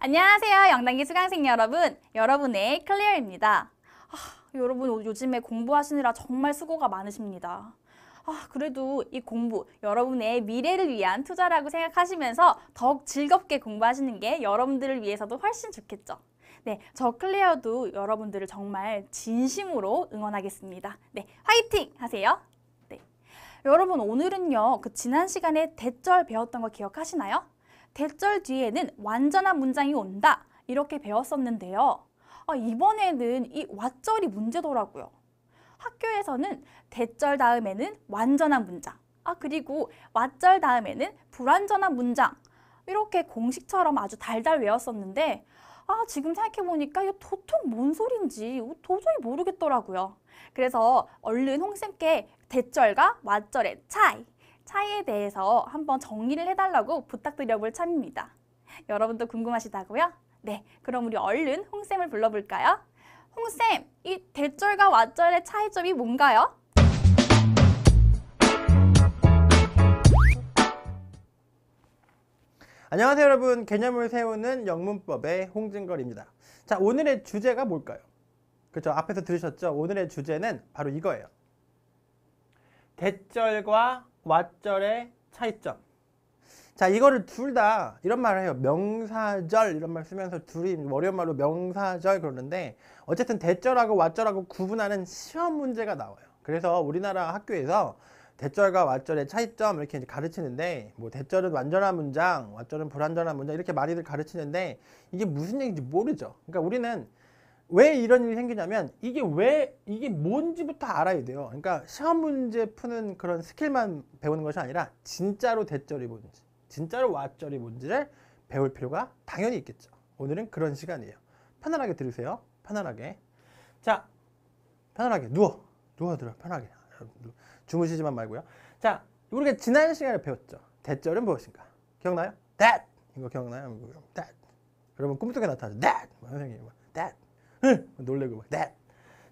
안녕하세요. 영단기 수강생 여러분. 여러분의 클리어입니다. 아, 여러분 요즘에 공부하시느라 정말 수고가 많으십니다. 아, 그래도 이 공부, 여러분의 미래를 위한 투자라고 생각하시면서 더욱 즐겁게 공부하시는 게 여러분들을 위해서도 훨씬 좋겠죠. 네, 저 클리어도 여러분들을 정말 진심으로 응원하겠습니다. 네, 화이팅 하세요. 네. 여러분 오늘은요, 그 지난 시간에 대절 배웠던 거 기억하시나요? 대절 뒤에는 완전한 문장이 온다 이렇게 배웠었는데요. 아, 이번에는 이 왓절이 문제더라고요. 학교에서는 대절 다음에는 완전한 문장, 아 그리고 왓절 다음에는 불완전한 문장 이렇게 공식처럼 아주 달달 외웠었는데 아 지금 생각해보니까 이게 도통 뭔 소린지 도저히 모르겠더라고요. 그래서 얼른 홍쌤께 대절과 왓절의 차이 차이에 대해서 한번 정리를 해달라고 부탁드려볼 참입니다. 여러분도 궁금하시다고요? 네, 그럼 우리 얼른 홍쌤을 불러볼까요? 홍쌤, 이 대절과 와절의 차이점이 뭔가요? 안녕하세요 여러분 개념을 세우는 영문법의 홍진걸입니다 자 오늘의 주제가 뭘까요 그렇죠 앞에서 들으셨죠 오늘의 주제는 바로 이거예요 대절과 왓절의 차이점 자 이거를 둘 다 이런 말을 해요 명사절 이런 말 쓰면서 둘이 어려운 말로 명사절 그러는데 어쨌든 대절하고 왓절하고 구분하는 시험 문제가 나와요 그래서 우리나라 학교에서 대절과 왓절의 차이점 이렇게 가르치는데 뭐 대절은 완전한 문장 왓절은 불완전한 문장 이렇게 많이들 가르치는데 이게 무슨 얘기인지 모르죠 그러니까 우리는 왜 이런 일이 생기냐면 이게 왜 이게 뭔지부터 알아야 돼요. 그러니까 시험 문제 푸는 그런 스킬만 배우는 것이 아니라 진짜로 대절이 뭔지, 진짜로 와절이 뭔지를 배울 필요가 당연히 있겠죠. 오늘은 그런 시간이에요. 편안하게 들으세요. 편안하게. 자, 편안하게 누워. 누워 들어. 편하게. 주무시지만 말고요. 자, 우리가 지난 시간에 배웠죠. 대절은 무엇인가? 기억나요? That. 이거 기억나요? That. 여러분 꿈속에 나타나죠. That. 선생님. 뭐 That. 놀래고 막. 네.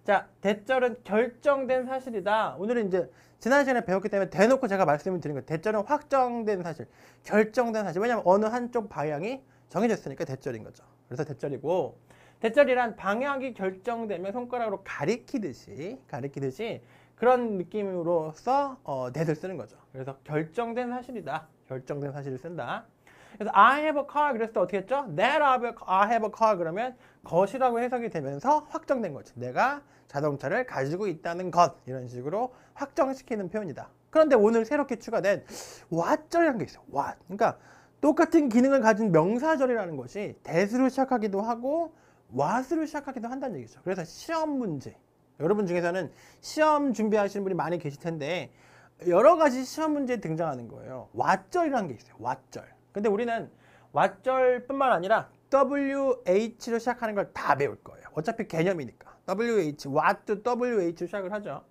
자, 대절은 결정된 사실이다. 오늘은 이제 지난 시간에 배웠기 때문에 대놓고 제가 말씀을 드린 거예요. 대절은 확정된 사실, 결정된 사실. 왜냐하면 어느 한쪽 방향이 정해졌으니까 대절인 거죠. 그래서 대절이고 대절이란 방향이 결정되면 손가락으로 가리키듯이 가리키듯이 그런 느낌으로써 어, 대를 쓰는 거죠. 그래서 결정된 사실이다. 결정된 사실을 쓴다. 그래서 I have a car 그랬을 때 어떻게 했죠? That I have a, car 그러면 것이라고 해석이 되면서 확정된 거지. 내가 자동차를 가지고 있다는 것 이런 식으로 확정시키는 표현이다. 그런데 오늘 새롭게 추가된 what절이라는 게 있어. what. 그러니까 똑같은 기능을 가진 명사절이라는 것이 대수로 시작하기도 하고 what으로 시작하기도 한다는 얘기죠. 그래서 시험 문제. 여러분 중에서는 시험 준비하시는 분이 많이 계실 텐데 여러 가지 시험 문제 등장하는 거예요. w 절이라는게 있어요. w 절 근데 우리는 왓절뿐만 아니라 WH로 시작하는 걸 다 배울 거예요. 어차피 개념이니까. WH, what, WH로 시작을 하죠.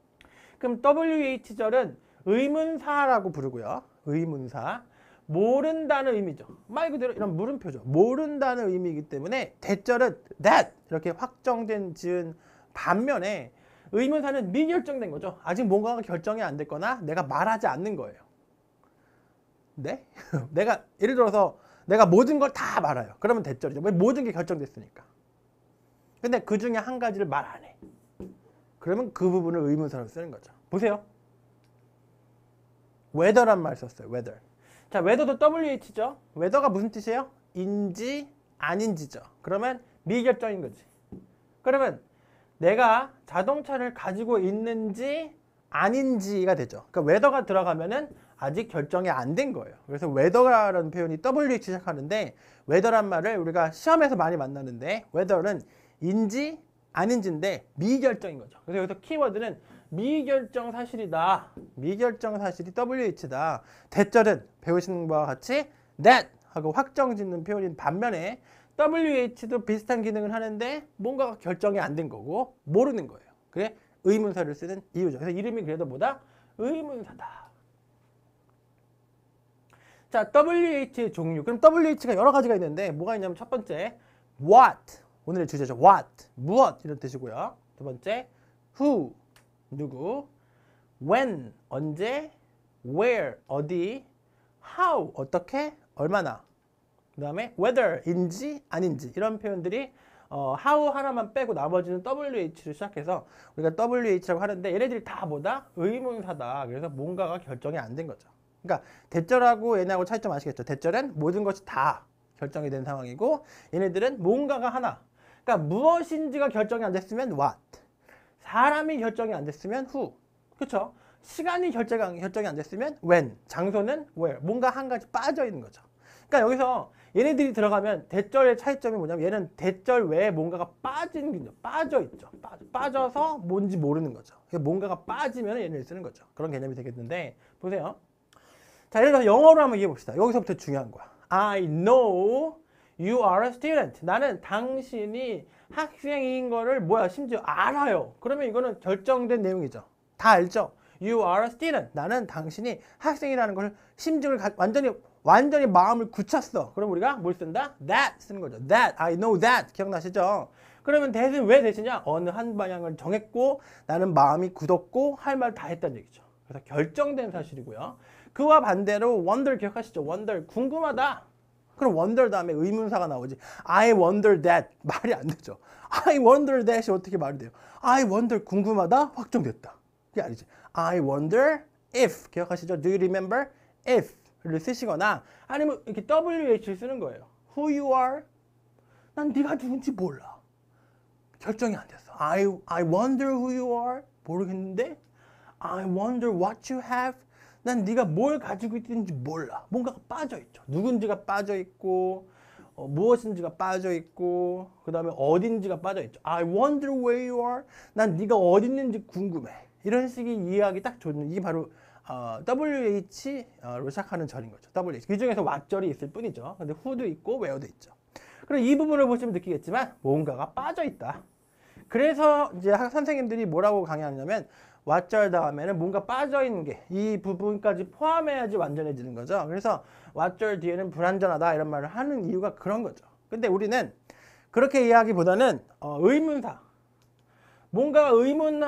그럼 WH절은 의문사라고 부르고요. 의문사. 모른다는 의미죠. 말 그대로 이런 물음표죠. 모른다는 의미이기 때문에 대절은 that 이렇게 확정된 지은 반면에 의문사는 미결정된 거죠. 아직 뭔가가 결정이 안 됐거나 내가 말하지 않는 거예요. 네? 내가 예를 들어서 내가 모든 걸 다 말아요. 그러면 됐죠왜 모든 게 결정됐으니까. 근데 그 중에 한 가지를 말 안 해. 그러면 그 부분을 의문사로 쓰는 거죠. 보세요. weather란 말 썼어요. weather. 자, weather도 WH죠. weather가 무슨 뜻이에요? 인지 아닌지죠. 그러면 미결정인 거지. 그러면 내가 자동차를 가지고 있는지 아닌지가 되죠. 그러니까 웨더가 들어가면은 아직 결정이 안 된 거예요. 그래서 웨더라는 표현이 W 시작하는데 웨더란 말을 우리가 시험에서 많이 만나는데 웨더는 인지 아닌지인데 미결정인 거죠. 그래서 여기서 키워드는 미결정 사실이다. 미결정 사실이 WH다. 대절은 배우시는 바와 같이 that 하고 확정 짓는 표현인 반면에 WH도 비슷한 기능을 하는데 뭔가가 결정이 안 된 거고 모르는 거예요. 그래 의문사를 쓰는 이유죠. 그래서 이름이 그래도 뭐다? 의문사다. 자, WH의 종류. 그럼 WH가 여러 가지가 있는데 뭐가 있냐면 첫 번째 what 오늘의 주제죠. what 무엇 이런 뜻이고요. 두 번째 who 누구 when 언제 where 어디 how 어떻게 얼마나 그 다음에 whether인지 아닌지 이런 표현들이 어, how 하나만 빼고 나머지는 WH를 시작해서 우리가 WH라고 하는데 얘네들이 다 뭐다? 의문사다. 그래서 뭔가가 결정이 안 된 거죠. 그러니까 대절하고 얘네하고 차이점 아시겠죠? 대절은 모든 것이 다 결정이 된 상황이고 얘네들은 뭔가가 하나 그러니까 무엇인지가 결정이 안 됐으면 what 사람이 결정이 안 됐으면 who 그렇죠? 시간이 결정, 결정이 안 됐으면 when 장소는 where 뭔가 한 가지 빠져 있는 거죠 그러니까 여기서 얘네들이 들어가면 대절의 차이점이 뭐냐면 얘는 대절 외에 뭔가가 빠진 거죠 빠져 있죠 빠져, 빠져서 뭔지 모르는 거죠 그러니까 뭔가가 빠지면 얘네를 쓰는 거죠 그런 개념이 되겠는데 보세요 자, 예를 들어서 영어로 한번 이해해 봅시다. 여기서부터 중요한 거야. I know you are a student. 나는 당신이 학생인 거를 뭐야 심지어 알아요. 그러면 이거는 결정된 내용이죠. 다 알죠. You are a student. 나는 당신이 학생이라는 걸 심증을 가, 완전히 완전히 마음을 굳혔어. 그럼 우리가 뭘 쓴다? That 쓰는 거죠. That I know that 기억나시죠? 그러면 대신 왜 대신이야? 어느 한 방향을 정했고 나는 마음이 굳었고 할 말 다 했다는 얘기죠. 그래서 결정된 사실이고요. 그와 반대로 원더 기억하시죠? 원더 궁금하다. 그럼 wonder 다음에 의문사가 나오지. I wonder that 말이 안 되죠. I wonder that이 어떻게 말이 돼요? I wonder 궁금하다 확정됐다. 그게 아니지. I wonder if 기억하시죠? Do you remember if를 쓰시거나 아니면 이렇게 wh를 쓰는 거예요. Who you are? 난 네가 누군지 몰라. 결정이 안 됐어. I I wonder who you are 모르겠는데 I wonder what you have 난 네가 뭘 가지고 있는지 몰라. 뭔가가 빠져있죠. 누군지가 빠져있고 어, 무엇인지가 빠져있고 그 다음에 어딘지가 빠져있죠. I wonder where you are. 난 네가 어디 있는지 궁금해. 이런 식의 이해하기딱 좋은 이게 바로 어, WH로 시작하는 절인 거죠. WH. 그 중에서 왓절이 있을 뿐이죠. 근데 후 h 도 있고 where도 있죠. 그럼 이 부분을 보시면 느끼겠지만 뭔가가 빠져있다. 그래서 이제 선생님들이 뭐라고 강의하냐면 왓절 다음에는 뭔가 빠져있는 게 이 부분까지 포함해야지 완전해지는 거죠. 그래서 왓절 뒤에는 불완전하다 이런 말을 하는 이유가 그런 거죠. 근데 우리는 그렇게 이해하기보다는 어, 의문사 뭔가 의문,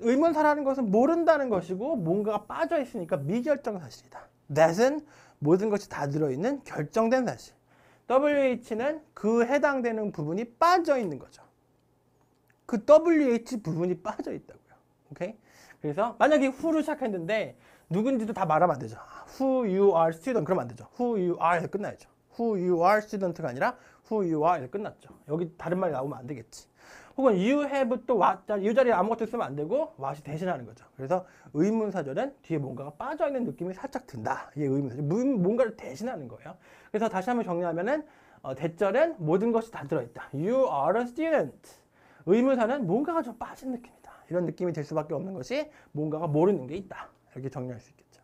의문사라는 것은 모른다는 것이고 뭔가가 빠져있으니까 미결정 사실이다. that은 모든 것이 다 들어있는 결정된 사실. WH는 그 해당되는 부분이 빠져있는 거죠. 그 WH 부분이 빠져있다고요. 오케이? 그래서 만약에 후를 시작했는데 누군지도 다 말하면 안 되죠. who you are student 그러면 안 되죠. who you are 서 끝나야죠. who you are student가 아니라 who you are 끝났죠. 여기 다른 말이 나오면 안 되겠지. 혹은 you have 또 what, y 자리에 아무것도 쓰면 안 되고 what이 대신하는 거죠. 그래서 의문사절은 뒤에 뭔가가 빠져있는 느낌이 살짝 든다. 이게 의문사절. 뭔가를 대신하는 거예요. 그래서 다시 한번 정리하면은 어, 대절은 모든 것이 다 들어있다. You are a student. 의문사는 뭔가가 좀 빠진 느낌이다. 이런 느낌이 들 수밖에 없는 것이 뭔가가 모르는 게 있다. 이렇게 정리할 수 있겠죠.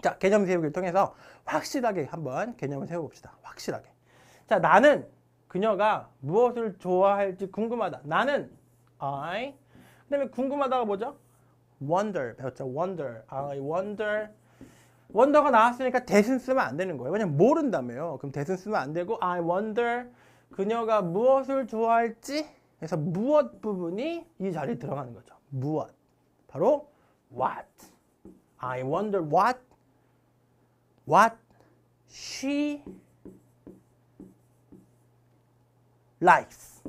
자, 개념 세우기를 통해서 확실하게 한번 개념을 세워봅시다. 확실하게. 자, 나는 그녀가 무엇을 좋아할지 궁금하다. 나는 I. 그 다음에 궁금하다가 뭐죠? wonder 배웠죠. wonder. I wonder. w o 가 나왔으니까 대신 쓰면 안 되는 거예요. 왜냐면 모른다며요. 그럼 대신 쓰면 안 되고 I wonder. 그녀가 무엇을 좋아할지 그래서 무엇 부분이 이 자리에 들어가는 거죠. 무엇. 바로 what. I wonder what what she likes.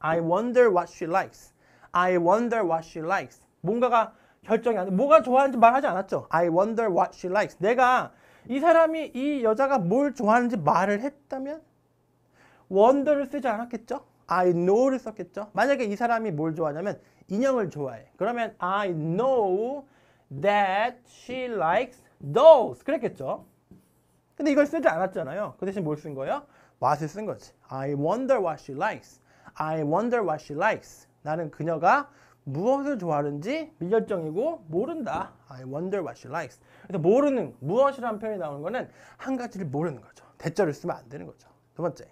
I wonder what she likes. I wonder what she likes. 뭔가가 결정이 안 돼. 뭐가 좋아하는지 말하지 않았죠. I wonder what she likes. 내가 이 사람이 이 여자가 뭘 좋아하는지 말을 했다면 wonder를 쓰지 않았겠죠? I know를 썼겠죠. 만약에 이 사람이 뭘 좋아하냐면 인형을 좋아해. 그러면 I know that she likes those. 그랬겠죠. 근데 이걸 쓰지 않았잖아요. 그 대신 뭘 쓴 거예요? what을 쓴 거지. I wonder what she likes. I wonder what she likes. 나는 그녀가 무엇을 좋아하는지 밀렬정이고 모른다. I wonder what she likes. 그래서 모르는 무엇이라는 표현이 나오는 거는 한 가지를 모르는 거죠. 대절을 쓰면 안 되는 거죠. 두 번째.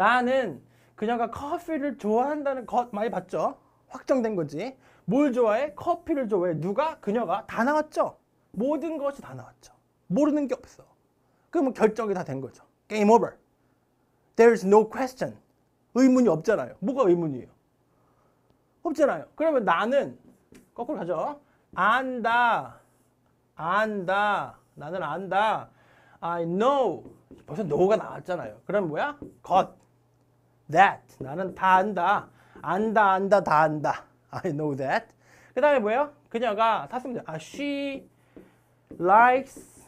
나는 그녀가 커피를 좋아한다는 것 많이 봤죠? 확정된 거지. 뭘 좋아해? 커피를 좋아해. 누가? 그녀가. 다 나왔죠? 모든 것이 다 나왔죠. 모르는 게 없어. 그러면 결정이 다 된 거죠. 게임 오버. There's no question. 의문이 없잖아요. 뭐가 의문이에요? 없잖아요. 그러면 나는 거꾸로 가죠. 안다. 안다. 나는 안다. I know. 벌써 k n o 가 나왔잖아요. 그럼 뭐야? 것. that. 나는 다 안다. 안다, 안다, 다 안다. I know that. 그 다음에 뭐예요? 그녀가 탔으면 돼요. 아, she likes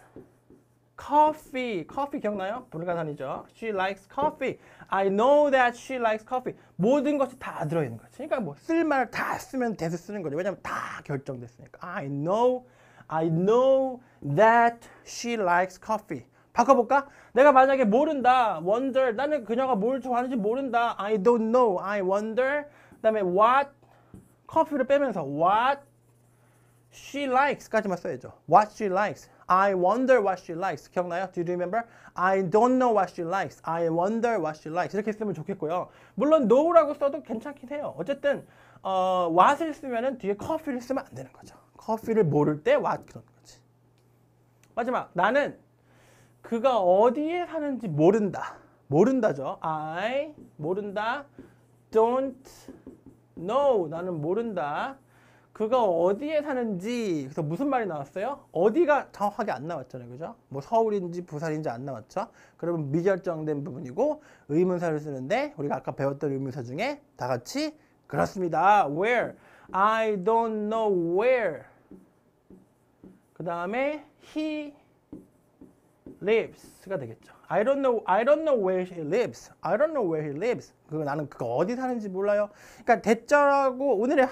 coffee. 커피 기억나요? 불가산이죠. She likes coffee. I know that she likes coffee. 모든 것이 다 들어있는 거지. 그러니까 뭐 쓸 말 다 쓰면 대수 쓰는 거죠. 왜냐면 다 결정됐으니까. I know, I know that she likes coffee. 바꿔볼까? 내가 만약에 모른다, wonder, 나는 그녀가 뭘 좋아하는지 모른다, I don't know, I wonder, 그 다음에 what, 커피를 빼면서 what she likes까지만 써야죠. what she likes, I wonder what she likes. 기억나요? Do you remember? I don't know what she likes. I wonder what she likes. 이렇게 쓰면 좋겠고요. 물론 no라고 써도 괜찮긴 해요. 어쨌든 어, what을 쓰면 뒤에 커피를 쓰면 안 되는 거죠. 커피를 모를 때 what 그런 거지. 마지막 나는 그가 어디에 사는지 모른다. 모른다죠. I 모른다. Don't know 나는 모른다. 그가 어디에 사는지 그래서 무슨 말이 나왔어요? 어디가 정확하게 안 나왔잖아요. 그죠? 뭐 서울인지 부산인지 안 나왔죠? 그러면 미결정된 부분이고 의문사를 쓰는데 우리가 아까 배웠던 의문사 중에 다 같이 그렇습니다. where I don't know where 그 다음에 he lives가 되겠죠. I don't know, I don't know where he lives. I don't know where he lives. 그 나는 그거 어디 사는지 몰라요. 그러니까 대절하고 오늘의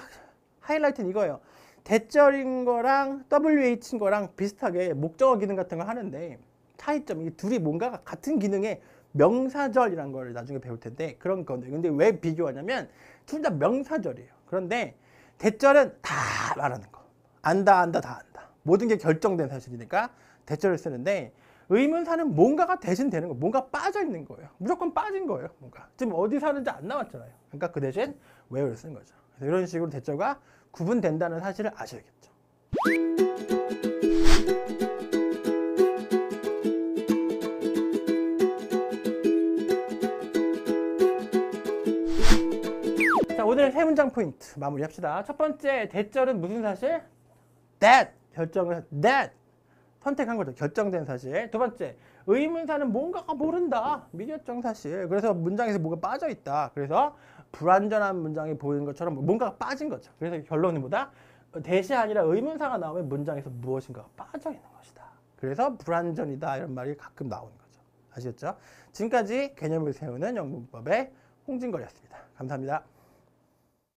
하이라이트는 이거예요. 대절인 거랑 WH인 거랑 비슷하게 목적어 기능 같은 걸 하는데 차이점 이 둘이 뭔가 같은 기능의 명사절이란 걸 나중에 배울 텐데 그런 건데 근데 왜 비교하냐면 둘 다 명사절이에요. 그런데 대절은 다 말하는 거. 안다 안다 다 안다. 모든 게 결정된 사실이니까 대절을 쓰는데 의문사는 뭔가가 대신되는 거 뭔가 빠져있는 거예요. 무조건 빠진 거예요. 뭔가. 지금 어디 사는지 안 나왔잖아요. 그러니까 그 대신 where를 쓴 거죠. 그래서 이런 식으로 대처가 구분된다는 사실을 아셔야겠죠. 자, 오늘 세 문장 포인트 마무리합시다. 첫 번째 대절은 무슨 사실? that 결정은 that 선택한 거죠. 결정된 사실. 두 번째, 의문사는 뭔가가 모른다. 미결정 사실. 그래서 문장에서 뭐가 빠져 있다. 그래서 불완전한 문장이 보이는 것처럼 뭔가가 빠진 거죠. 그래서 결론은 뭐다? 대시 아니라 의문사가 나오면 문장에서 무엇인가가 빠져 있는 것이다. 그래서 불완전이다 이런 말이 가끔 나오는 거죠. 아시겠죠? 지금까지 개념을 세우는 영문법의 홍진걸이었습니다. 감사합니다.